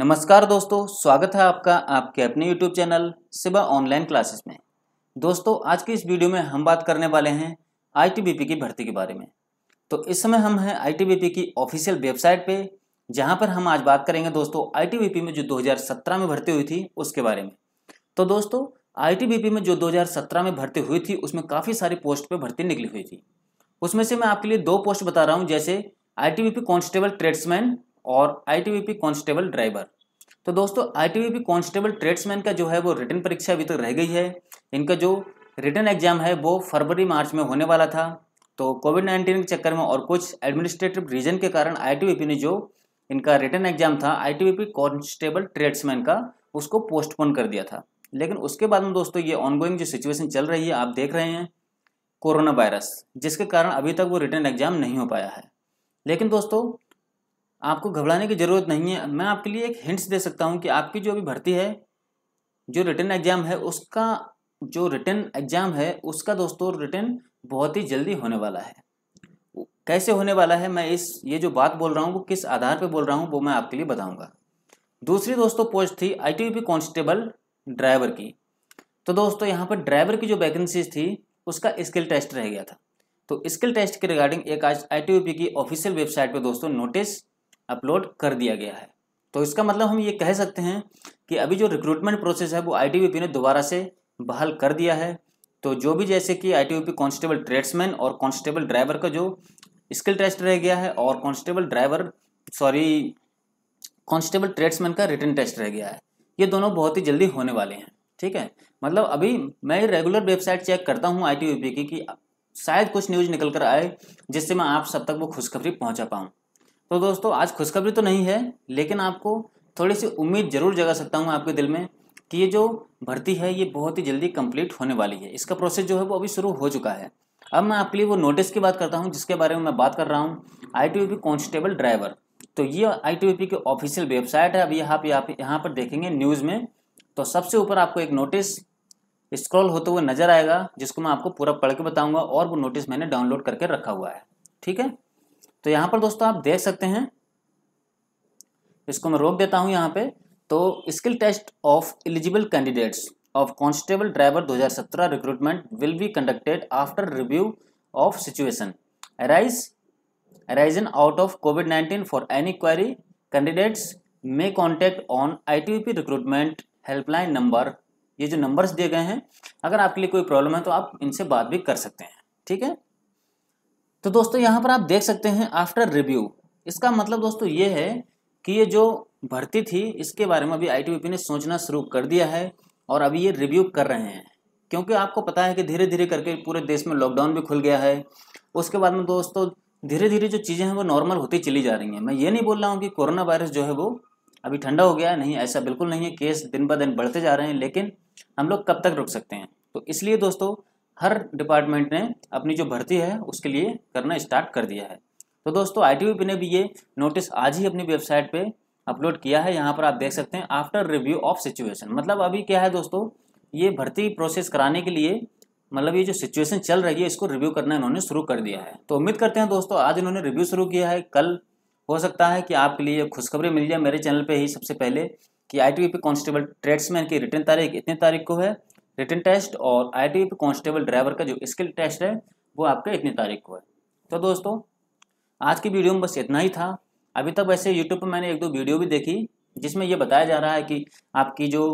नमस्कार दोस्तों स्वागत है आपका आपके अपने YouTube चैनल सिबा ऑनलाइन क्लासेस में दोस्तों आज की इस वीडियो में हम बात करने वाले हैं आई की भर्ती के बारे में तो इस समय हम हैं आई की ऑफिशियल वेबसाइट पे जहां पर हम आज बात करेंगे दोस्तों आई में जो 2017 में भर्ती हुई थी उसके बारे में तो दोस्तों आई में जो दो में भर्ती हुई थी उसमें काफ़ी सारी पोस्ट पर भर्ती निकली हुई थी उसमें से मैं आपके लिए दो पोस्ट बता रहा हूँ जैसे पी कांस्टेबल ट्रेड्समैन और आईटीबीपी कांस्टेबल ड्राइवर तो दोस्तों आईटीबीपी कांस्टेबल ट्रेड्समैन का जो है वो रिटर्न परीक्षा अभी तक तो रह गई है इनका जो रिटर्न एग्जाम है वो फरवरी मार्च में होने वाला था तो कोविड नाइन्टीन के चक्कर में और कुछ एडमिनिस्ट्रेटिव रीजन के कारण आईटीबीपी ने जो इनका रिटर्न एग्जाम था पी कांस्टेबल ट्रेड्समैन का उसको पोस्टपोन कर दिया था लेकिन उसके बाद में दोस्तों ये ऑनगोइंग जो सिचुएशन चल रही है आप देख रहे हैं कोरोना वायरस जिसके कारण अभी तक वो रिटर्न एग्जाम नहीं हो पाया है लेकिन दोस्तों आपको घबराने की ज़रूरत नहीं है मैं आपके लिए एक हिंट्स दे सकता हूँ कि आपकी जो अभी भर्ती है जो रिटर्न एग्ज़ाम है उसका जो रिटर्न एग्ज़ाम है उसका दोस्तों रिटर्न बहुत ही जल्दी होने वाला है कैसे होने वाला है मैं इस ये जो बात बोल रहा हूँ वो किस आधार पर बोल रहा हूँ वो मैं आपके लिए बताऊँगा दूसरी दोस्तों पोस्ट थी आई कांस्टेबल ड्राइवर की तो दोस्तों यहाँ पर ड्राइवर की जो वैकेंसीज थी उसका स्किल टेस्ट रह गया था तो स्किल टेस्ट के रिगार्डिंग एक आज आई की ऑफिशियल वेबसाइट पर दोस्तों नोटिस अपलोड कर दिया गया है तो इसका मतलब हम ये कह सकते हैं कि अभी जो रिक्रूटमेंट प्रोसेस है वो आई ने दोबारा से बहाल कर दिया है तो जो भी जैसे कि आई टी कांस्टेबल ट्रेड्समैन और कांस्टेबल ड्राइवर का जो स्किल टेस्ट रह गया है और constable driver sorry constable tradesman का रिटर्न टेस्ट रह गया है ये दोनों बहुत ही जल्दी होने वाले हैं ठीक है मतलब अभी मैं रेगुलर वेबसाइट चेक करता हूँ आई टी की कि शायद कुछ न्यूज़ निकल कर आए जिससे मैं आप सब तक वो खुशखबरी पहुँचा पाऊँ तो दोस्तों आज खुशखबरी तो नहीं है लेकिन आपको थोड़ी सी उम्मीद जरूर जगा सकता हूँ आपके दिल में कि ये जो भर्ती है ये बहुत ही जल्दी कंप्लीट होने वाली है इसका प्रोसेस जो है वो अभी शुरू हो चुका है अब मैं आपके लिए वो नोटिस की बात करता हूँ जिसके बारे में मैं बात कर रहा हूँ आई टी कांस्टेबल ड्राइवर तो ये आई टी की ऑफिशियल वेबसाइट है अब यहाँ आप यहाँ पर देखेंगे न्यूज़ में तो सबसे ऊपर आपको एक नोटिस स्क्रॉल होते हुए नजर आएगा जिसको मैं आपको पूरा पढ़ के बताऊंगा और वो नोटिस मैंने डाउनलोड करके रखा हुआ है ठीक है तो यहाँ पर दोस्तों आप देख सकते हैं इसको मैं रोक देता हूँ यहाँ पे तो skill test of eligible candidates of constable driver 2017 recruitment will be conducted after review of situation arise arisen out of COVID 19 for any query candidates may contact on I T P recruitment helpline number ये जो numbers दिए गए हैं अगर आपके लिए कोई problem है तो आप इनसे बात भी कर सकते हैं ठीक है तो दोस्तों यहाँ पर आप देख सकते हैं आफ्टर रिव्यू इसका मतलब दोस्तों ये है कि ये जो भर्ती थी इसके बारे में अभी आई ने सोचना शुरू कर दिया है और अभी ये रिव्यू कर रहे हैं क्योंकि आपको पता है कि धीरे धीरे करके पूरे देश में लॉकडाउन भी खुल गया है उसके बाद में दोस्तों धीरे धीरे जो चीज़ें हैं वो नॉर्मल होती चली जा रही हैं मैं ये नहीं बोल रहा हूँ कि कोरोना वायरस जो है वो अभी ठंडा हो गया है नहीं ऐसा बिल्कुल नहीं है केस दिन ब दिन बढ़ते जा रहे हैं लेकिन हम लोग कब तक रुक सकते हैं तो इसलिए दोस्तों हर डिपार्टमेंट ने अपनी जो भर्ती है उसके लिए करना स्टार्ट कर दिया है तो दोस्तों आई ने भी ये नोटिस आज ही अपनी वेबसाइट पे अपलोड किया है यहाँ पर आप देख सकते हैं आफ्टर रिव्यू ऑफ सिचुएशन मतलब अभी क्या है दोस्तों ये भर्ती प्रोसेस कराने के लिए मतलब ये जो सिचुएशन चल रही है इसको रिव्यू करना इन्होंने शुरू कर दिया है तो उम्मीद करते हैं दोस्तों आज इन्होंने रिव्यू शुरू किया है कल हो सकता है कि आपके लिए खुशखबरी मिल जाए मेरे चैनल पे ही सबसे पहले कि I T P constable tradesman की रिटर्न तारीख इतनी तारीख को है रिटर्न टेस्ट और आई कांस्टेबल ड्राइवर का जो स्किल टेस्ट है वो आपका इतनी तारीख को है तो दोस्तों आज की वीडियो में बस इतना ही था अभी तक वैसे यूट्यूब पर मैंने एक दो वीडियो भी देखी जिसमें यह बताया जा रहा है कि आपकी जो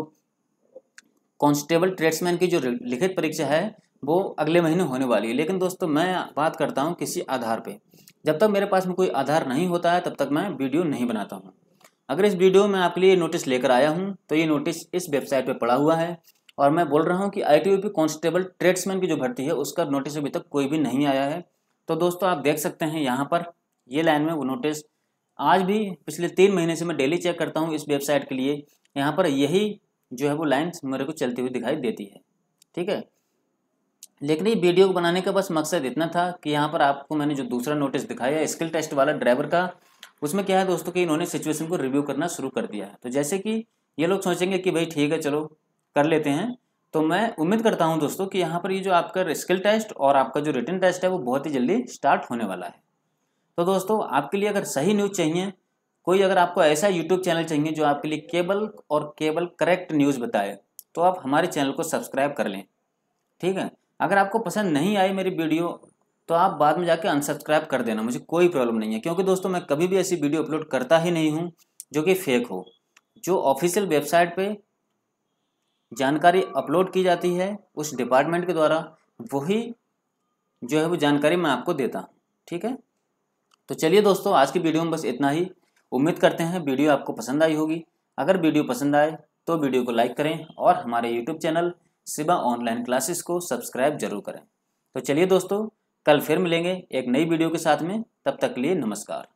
कांस्टेबल ट्रेड्समैन की जो लिखित परीक्षा है वो अगले महीने होने वाली है लेकिन दोस्तों मैं बात करता हूँ किसी आधार पर जब तक मेरे पास में कोई आधार नहीं होता है तब तक मैं वीडियो नहीं बनाता हूँ अगर इस वीडियो में आपके लिए नोटिस लेकर आया हूँ तो ये नोटिस इस वेबसाइट पर पड़ा हुआ है और मैं बोल रहा हूँ कि आई टी कांस्टेबल ट्रेड्समैन की जो भर्ती है उसका नोटिस अभी तक कोई भी नहीं आया है तो दोस्तों आप देख सकते हैं यहाँ पर ये लाइन में वो नोटिस आज भी पिछले तीन महीने से मैं डेली चेक करता हूँ इस वेबसाइट के लिए यहाँ पर यही जो है वो लाइन मेरे को चलती हुई दिखाई देती है ठीक है लेकिन ये वीडियो बनाने का बस मकसद इतना था कि यहाँ पर आपको मैंने जो दूसरा नोटिस दिखाया स्किल टेस्ट वाला ड्राइवर का उसमें क्या है दोस्तों कि इन्होंने सिचुएशन को रिव्यू करना शुरू कर दिया है तो जैसे कि ये लोग सोचेंगे कि भाई ठीक है चलो कर लेते हैं तो मैं उम्मीद करता हूँ दोस्तों कि यहाँ पर ये जो आपका स्किल टेस्ट और आपका जो रिटर्न टेस्ट है वो बहुत ही जल्दी स्टार्ट होने वाला है तो दोस्तों आपके लिए अगर सही न्यूज़ चाहिए कोई अगर आपको ऐसा यूट्यूब चैनल चाहिए जो आपके लिए केबल और केबल करेक्ट न्यूज़ बताए तो आप हमारे चैनल को सब्सक्राइब कर लें ठीक है अगर आपको पसंद नहीं आई मेरी वीडियो तो आप बाद में जाके अनसब्सक्राइब कर देना मुझे कोई प्रॉब्लम नहीं है क्योंकि दोस्तों मैं कभी भी ऐसी वीडियो अपलोड करता ही नहीं हूँ जो कि फेक हो जो ऑफिशियल वेबसाइट पे जानकारी अपलोड की जाती है उस डिपार्टमेंट के द्वारा वही जो है वो जानकारी मैं आपको देता हूँ ठीक है तो चलिए दोस्तों आज की वीडियो में बस इतना ही उम्मीद करते हैं वीडियो आपको पसंद आई होगी अगर वीडियो पसंद आए तो वीडियो को लाइक करें और हमारे यूट्यूब चैनल सिबा ऑनलाइन क्लासेस को सब्सक्राइब जरूर करें तो चलिए दोस्तों कल फिर मिलेंगे एक नई वीडियो के साथ में तब तक लिए नमस्कार